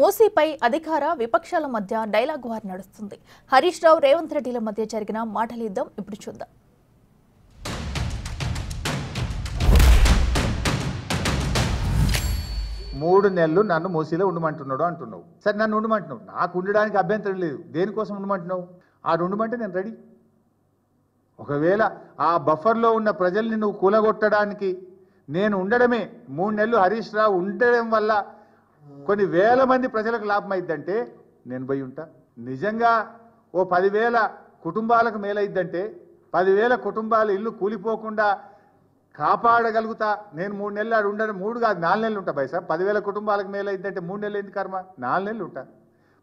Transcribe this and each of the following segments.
మోసీపై అధికార విపక్షాల మధ్య డైలాగ్ వార్ నడుస్తుంది హరీష్ రావు రేవంత్ రెడ్డిల మధ్య జరిగిన మాటల యుద్ధం ఇప్పుడు చూద్దాం మూడు నెలలు నన్ను మోసీలో ఉండమంటున్నాడు అంటున్నావు సరే నన్ను ఉండమంటున్నావు నాకు ఉండడానికి అభ్యంతరం లేదు దేనికోసం ఉండమంటున్నావు ఆ ఉండమంటే నేను రెడీ ఒకవేళ ఆ బఫర్లో ఉన్న ప్రజల్ని నువ్వు కూలగొట్టడానికి నేను ఉండడమే మూడు నెలలు హరీష్ రావు ఉండడం వల్ల కొన్ని వేల మంది ప్రజలకు లాభం అయిద్దంటే నేను పోయి ఉంటా నిజంగా ఓ పదివేల కుటుంబాలకు మేలైద్దంటే పదివేల కుటుంబాలు ఇల్లు కూలిపోకుండా కాపాడగలుగుతా నేను మూడు నెలలు ఆడు ఉండను మూడు కాదు నాలుగు నెలలు ఉంటా పైసా పదివేల కుటుంబాలకు మేలైద్దంటే మూడు నెలలు ఎందుకు కర్మ నాలుగు నెలలు ఉంటా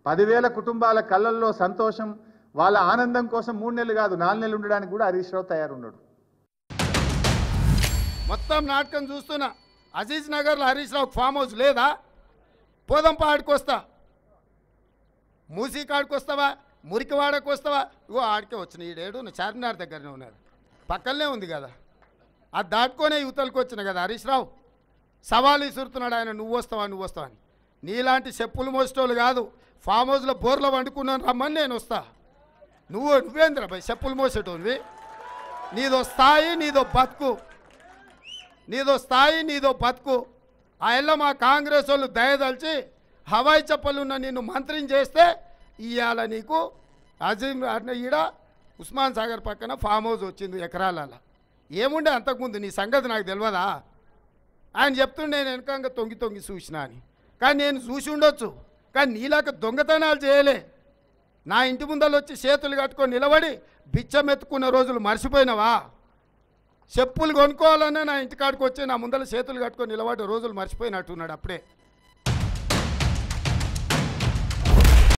పదివేల కుటుంబాల కళ్ళల్లో సంతోషం వాళ్ళ ఆనందం కోసం మూడు నెలలు కాదు నాలుగు నెలలు ఉండడానికి కూడా హరీష్ రావు తయారున్నాడు మొత్తం నాటకం చూస్తున్నా అజీజ్ నగర్లో హరీష్ రావు ఫామ్ హౌస్ లేదా పోదంప ఆడికొస్తా వస్తా కాడికి వస్తావా మురికివాడకు వస్తావా ఇగో ఆడికే వచ్చిన ఈడేడు చార్మినార్ దగ్గరనే ఉన్నాడు పక్కనే ఉంది కదా అది దాటుకునే యువతలకు వచ్చిన కదా హరీష్ రావు సవాలు ఇసురుతున్నాడు ఆయన నువ్వు వస్తావా నువ్వు వస్తావా అని నీలాంటి చెప్పులు మోసేటోళ్ళు కాదు ఫామ్ హౌస్లో బోర్లు వండుకున్నాను రమ్మని నేను వస్తా నువ్వు నువ్వేంద్ర భయ్ చెప్పులు మోసేటోనివి నీదో స్థాయి నీదో బతుకు నీదో స్థాయి నీదో బతుకు ఆయన మా కాంగ్రెస్ వాళ్ళు దయదలిచి హవాయి చప్పలున్న నిన్ను మంత్రిని చేస్తే ఇవాళ నీకు అజీం ఈడ ఉస్మాన్ సాగర్ పక్కన ఫామ్ హౌస్ వచ్చింది ఎకరాలలో ఏముండే అంతకుముందు నీ సంగతి నాకు తెలియదా ఆయన చెప్తుండే నేను వెనక తొంగి తొంగి చూసిన అని కానీ నేను చూసి ఉండొచ్చు కానీ నీలాక దొంగతనాలు చేయలే నా ఇంటి ముందలు వచ్చి చేతులు కట్టుకొని నిలబడి బిచ్చమెత్తుకున్న రోజులు మర్చిపోయినావా చెప్పులు కొనుక్కోవాలన్నా నా ఇంటికాడికి వచ్చి నా ముందర చేతులు కట్టుకొని నిలబడి రోజులు మర్చిపోయినట్టున్నాడు అప్పుడే